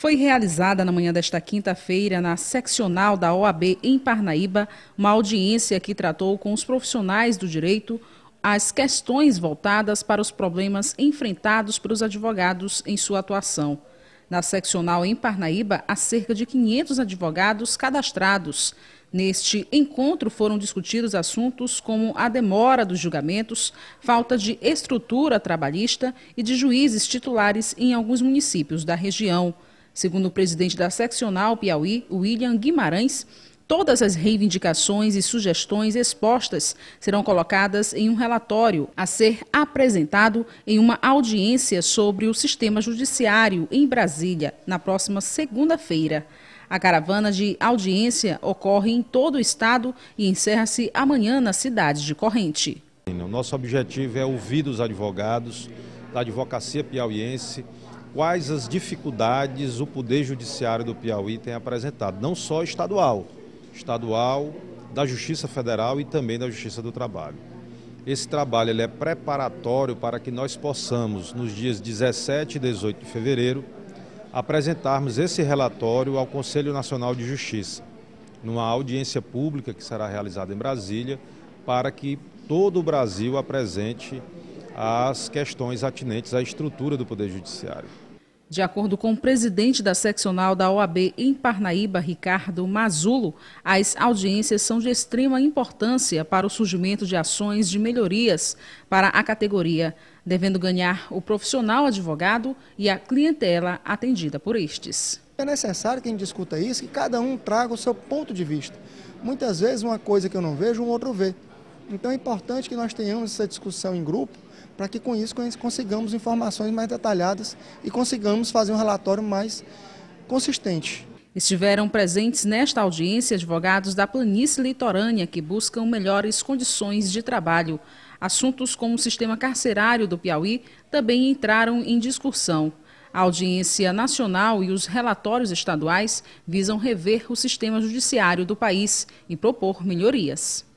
Foi realizada na manhã desta quinta-feira, na seccional da OAB em Parnaíba, uma audiência que tratou com os profissionais do direito as questões voltadas para os problemas enfrentados pelos advogados em sua atuação. Na seccional em Parnaíba, há cerca de 500 advogados cadastrados. Neste encontro foram discutidos assuntos como a demora dos julgamentos, falta de estrutura trabalhista e de juízes titulares em alguns municípios da região. Segundo o presidente da seccional Piauí, William Guimarães, Todas as reivindicações e sugestões expostas serão colocadas em um relatório a ser apresentado em uma audiência sobre o sistema judiciário em Brasília, na próxima segunda-feira. A caravana de audiência ocorre em todo o estado e encerra-se amanhã na cidade de Corrente. O nosso objetivo é ouvir os advogados da advocacia piauiense quais as dificuldades o Poder Judiciário do Piauí tem apresentado, não só estadual, estadual, da Justiça Federal e também da Justiça do Trabalho. Esse trabalho ele é preparatório para que nós possamos, nos dias 17 e 18 de fevereiro, apresentarmos esse relatório ao Conselho Nacional de Justiça, numa audiência pública que será realizada em Brasília, para que todo o Brasil apresente às questões atinentes à estrutura do Poder Judiciário. De acordo com o presidente da seccional da OAB em Parnaíba, Ricardo Mazulo, as audiências são de extrema importância para o surgimento de ações de melhorias para a categoria, devendo ganhar o profissional advogado e a clientela atendida por estes. É necessário que a gente discuta isso, que cada um traga o seu ponto de vista. Muitas vezes uma coisa que eu não vejo, o um outro vê. Então é importante que nós tenhamos essa discussão em grupo para que com isso consigamos informações mais detalhadas e consigamos fazer um relatório mais consistente. Estiveram presentes nesta audiência advogados da planície litorânea que buscam melhores condições de trabalho. Assuntos como o sistema carcerário do Piauí também entraram em discussão. A audiência nacional e os relatórios estaduais visam rever o sistema judiciário do país e propor melhorias.